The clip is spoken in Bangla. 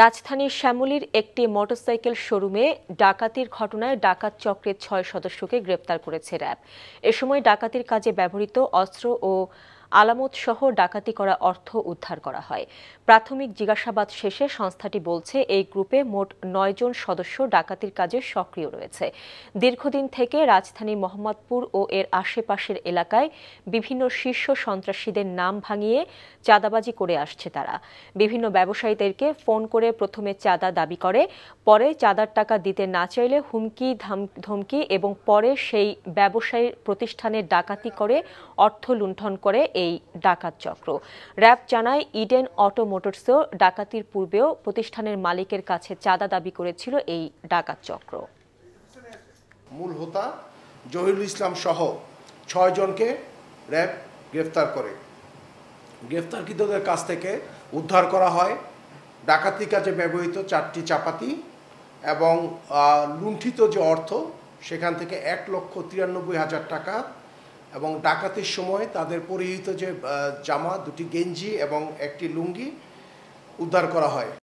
রাজধানীর শ্যামলীর একটি মোটরসাইকেল শোরুমে ডাকাতির ঘটনায় ডাকাত চক্রের ছয় সদস্যকে গ্রেপ্তার করেছে র্যাব এ সময় ডাকাতির কাজে ব্যবহৃত অস্ত্র ও আলামত সহ ডাকাতি করা অর্থ উদ্ধার করা হয় প্রাথমিক জিজ্ঞাসাবাদ শেষে সংস্থাটি বলছে এই গ্রুপে মোট নয়জন সদস্য ডাকাতির কাজে সক্রিয় রয়েছে দীর্ঘদিন থেকে রাজধানী মোহাম্মদপুর ও এর আশেপাশের এলাকায় বিভিন্ন শীর্ষ সন্ত্রাসীদের নাম ভাঙিয়ে চাঁদাবাজি করে আসছে তারা বিভিন্ন ব্যবসায়ীদেরকে ফোন করে প্রথমে চাঁদা দাবি করে পরে চাঁদার টাকা দিতে না চাইলে হুমকি ধমকি এবং পরে সেই ব্যবসায়ী প্রতিষ্ঠানে ডাকাতি করে অর্থ লুণ্ঠন করে এই ডাকাত চক্র র্যাব জানায় ইডেন অটো মোটরসও ডাকাতির পূর্বেও প্রতিষ্ঠানের মালিকের কাছে চাঁদা দাবি করেছিল এই ডাকাত চক্র মূল হোতা জহিরুল ইসলাম সহ ছয়জনকে র্যাব গ্রেফতার করে গ্রেফতারকৃতদের কাছ থেকে উদ্ধার করা হয় ডাকাতির কাজে ব্যবহৃত চারটি চাপাতি এবং লুণ্ঠিত যে অর্থ সেখান থেকে এক লক্ষ তিরানব্বই হাজার টাকা এবং ডাকাতির সময় তাদের পরিহিত যে জামা দুটি গেঞ্জি এবং একটি লুঙ্গি উদ্ধার করা হয়